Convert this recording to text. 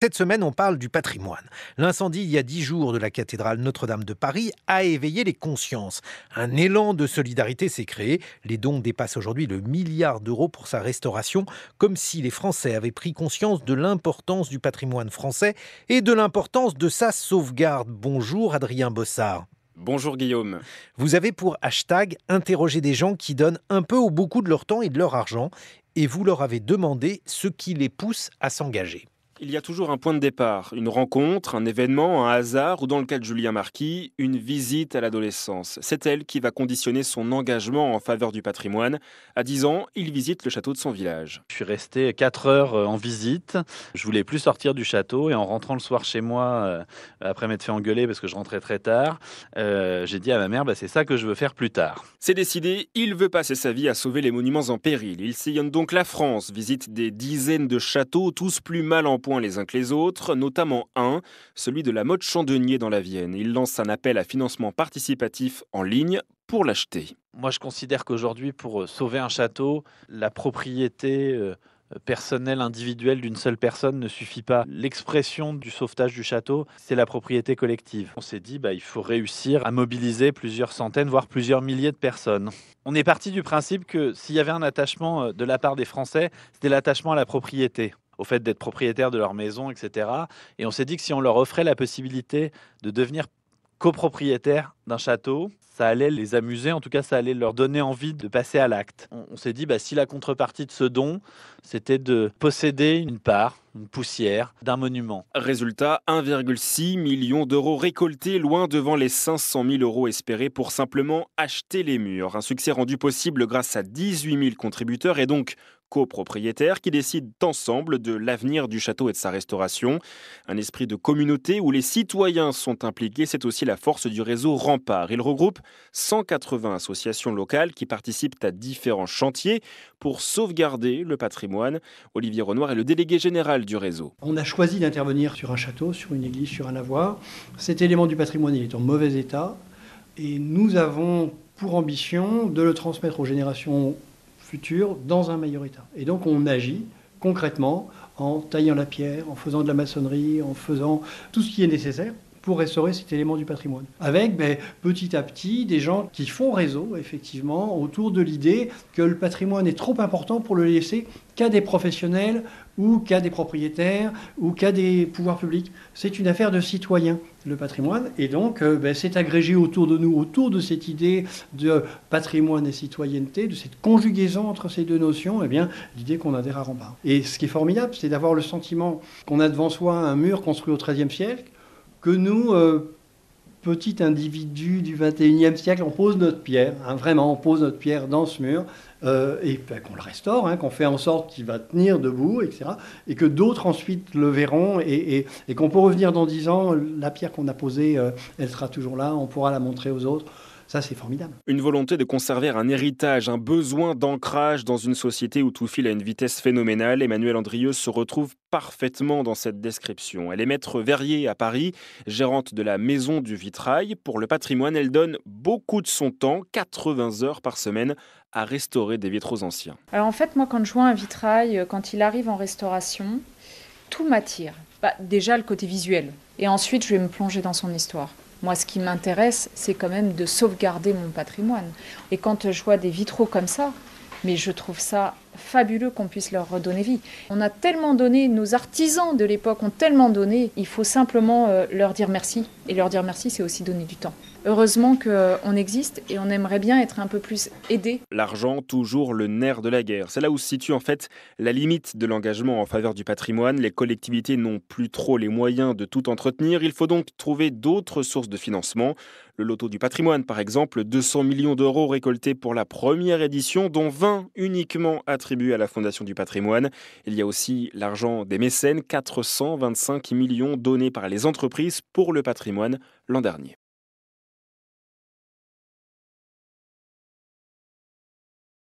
Cette semaine, on parle du patrimoine. L'incendie il y a dix jours de la cathédrale Notre-Dame de Paris a éveillé les consciences. Un élan de solidarité s'est créé. Les dons dépassent aujourd'hui le milliard d'euros pour sa restauration, comme si les Français avaient pris conscience de l'importance du patrimoine français et de l'importance de sa sauvegarde. Bonjour Adrien Bossard. Bonjour Guillaume. Vous avez pour hashtag interrogé des gens qui donnent un peu ou beaucoup de leur temps et de leur argent, et vous leur avez demandé ce qui les pousse à s'engager. Il y a toujours un point de départ, une rencontre, un événement, un hasard, ou dans le cas de Julien Marquis, une visite à l'adolescence. C'est elle qui va conditionner son engagement en faveur du patrimoine. À 10 ans, il visite le château de son village. Je suis resté 4 heures euh, en visite. Je voulais plus sortir du château et en rentrant le soir chez moi, euh, après m'être fait engueuler parce que je rentrais très tard, euh, j'ai dit à ma mère, bah, c'est ça que je veux faire plus tard. C'est décidé, il veut passer sa vie à sauver les monuments en péril. Il sillonne donc la France, visite des dizaines de châteaux, tous plus mal en les uns que les autres, notamment un, celui de la mode chandonnier dans la Vienne. Il lance un appel à financement participatif en ligne pour l'acheter. Moi, je considère qu'aujourd'hui, pour euh, sauver un château, la propriété euh, personnelle individuelle d'une seule personne ne suffit pas. L'expression du sauvetage du château, c'est la propriété collective. On s'est dit, bah, il faut réussir à mobiliser plusieurs centaines, voire plusieurs milliers de personnes. On est parti du principe que s'il y avait un attachement euh, de la part des Français, c'était l'attachement à la propriété au fait d'être propriétaire de leur maison, etc. Et on s'est dit que si on leur offrait la possibilité de devenir copropriétaires d'un château, ça allait les amuser, en tout cas ça allait leur donner envie de passer à l'acte. On, s'est dit, bah, si la contrepartie de ce don, c'était de posséder une part, une poussière, d'un monument. Résultat, 1,6 million d'euros récoltés, loin devant les 500 000 euros espérés pour simplement acheter les murs. Un succès rendu possible grâce à 18 000 contributeurs et donc copropriétaires qui décident ensemble de l'avenir du château et de sa restauration. Un esprit de communauté où les citoyens sont impliqués, c'est aussi la force du réseau Rempart. Il regroupe 180 associations locales qui participent à différents chantiers pour sauvegarder le patrimoine. Olivier Renoir est le délégué général du réseau. On a choisi d'intervenir sur un château, sur une église, sur un avoir. Cet élément du patrimoine, est en mauvais état et nous avons pour ambition de le transmettre aux générations futur dans un meilleur état. Et donc on agit concrètement en taillant la pierre, en faisant de la maçonnerie, en faisant tout ce qui est nécessaire pour restaurer cet élément du patrimoine. Avec ben, petit à petit des gens qui font réseau, effectivement, autour de l'idée que le patrimoine est trop important pour le laisser qu'à des professionnels ou qu'à des propriétaires ou qu'à des pouvoirs publics. C'est une affaire de citoyens, le patrimoine. Et donc, euh, ben, c'est agrégé autour de nous, autour de cette idée de patrimoine et citoyenneté, de cette conjugaison entre ces deux notions, et eh bien, l'idée qu'on a adhère à bas Et ce qui est formidable, c'est d'avoir le sentiment qu'on a devant soi un mur construit au XIIIe siècle, que nous, euh, petits individus du 21e siècle, on pose notre pierre, hein, vraiment, on pose notre pierre dans ce mur, euh, et ben, qu'on le restaure, hein, qu'on fait en sorte qu'il va tenir debout, etc., et que d'autres ensuite le verront, et, qu'on peut revenir dans dix ans, la pierre qu'on a posée, euh, elle sera toujours là, on pourra la montrer aux autres. Ça, c'est formidable. Une volonté de conserver un héritage, un besoin d'ancrage dans une société où tout file à une vitesse phénoménale. Emmanuel Andrieux se retrouve parfaitement dans cette description. Elle est maître verrier à Paris, gérante de la Maison du Vitrail. Pour le patrimoine, elle donne beaucoup de son temps, 80 heures par semaine, à restaurer des vitraux anciens. Alors en fait, moi, quand je vois un vitrail, euh, quand il arrive en restauration, tout m'attire. Bah, déjà le côté visuel. Et ensuite, je vais me plonger dans son histoire. Moi, ce qui m'intéresse, c'est quand même de sauvegarder mon patrimoine. Et quand je vois des vitraux comme ça, mais je trouve ça fabuleux qu'on puisse leur redonner vie. On a tellement donné, nos artisans de l'époque ont tellement donné, il faut simplement euh, leur dire merci. Et leur dire merci, c'est aussi donner du temps. Heureusement qu'on euh, existe et on aimerait bien être un peu plus aidé. L'argent, toujours le nerf de la guerre. C'est là où se situe en fait la limite de l'engagement en faveur du patrimoine. Les collectivités n'ont plus trop les moyens de tout entretenir. Il faut donc trouver d'autres sources de financement. Le loto du patrimoine, par exemple, 200 millions d'euros récoltés pour la première édition, dont 20 uniquement à à la Fondation du patrimoine. Il y a aussi l'argent des mécènes, 425 millions donnés par les entreprises pour le patrimoine l'an dernier.